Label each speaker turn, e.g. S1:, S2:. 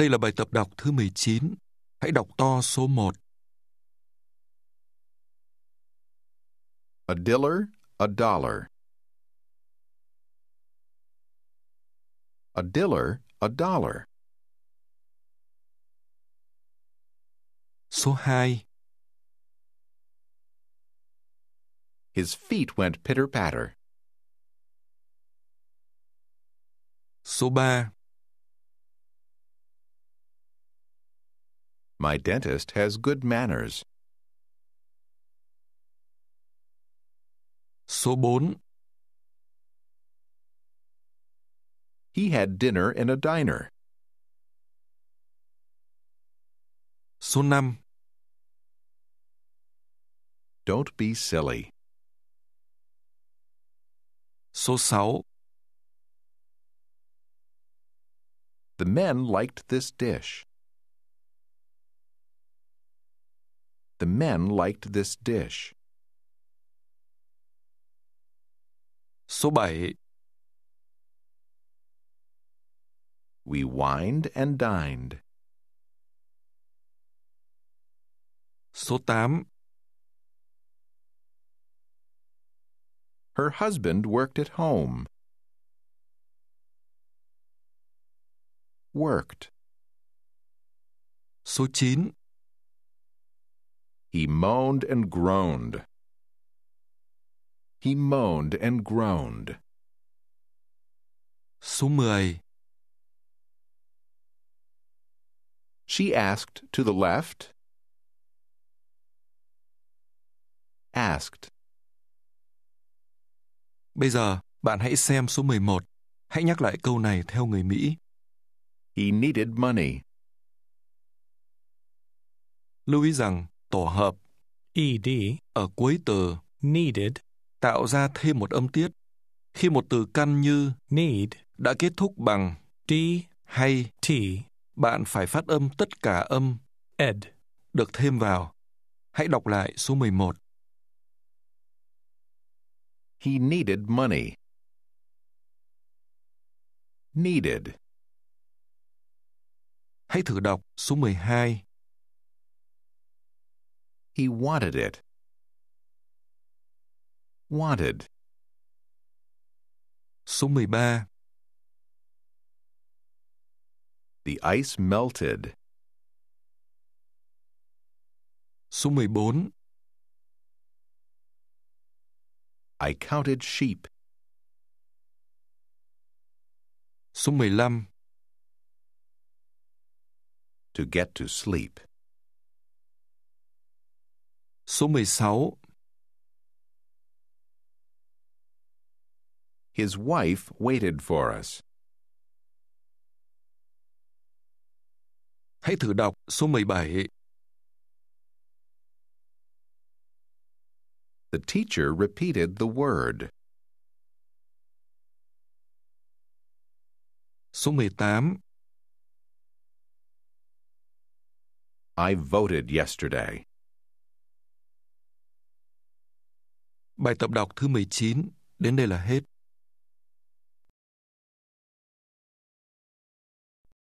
S1: Đây là bài tập đọc thứ 19. Hãy đọc to số 1. A diller, a dollar. A diller, a dollar. Số 2. His feet went pitter-patter. Số 3. My dentist has good manners. Số 4 He had dinner in a diner. Số 5 Don't be silly. Số 6 The men liked this dish. The men liked this dish. そばへ We wined and dined. Sotam. Her husband worked at home. Worked. Số he moaned and groaned. He moaned and groaned. Số 10 She asked to the left. Asked. Bây giờ, bạn hãy xem số 11. Hãy nhắc lại câu này theo người Mỹ. He needed money. Lưu ý rằng tổ hợp ed ở cuối từ needed tạo ra thêm một âm tiết khi một từ căn như need đã kết thúc bằng d hay t bạn phải phát âm tất cả âm ed được thêm vào hãy đọc lại số 11 He needed money needed Hãy thử đọc số 12 He wanted it. Wanted. Số 13. The ice melted. Số 14. I counted sheep. Số 15. To get to sleep. Số 16 His wife waited for us. Hãy thử đọc số 17. The teacher repeated the word. Số 18 I voted yesterday. Bài tập đọc thứ 19 đến đây là hết.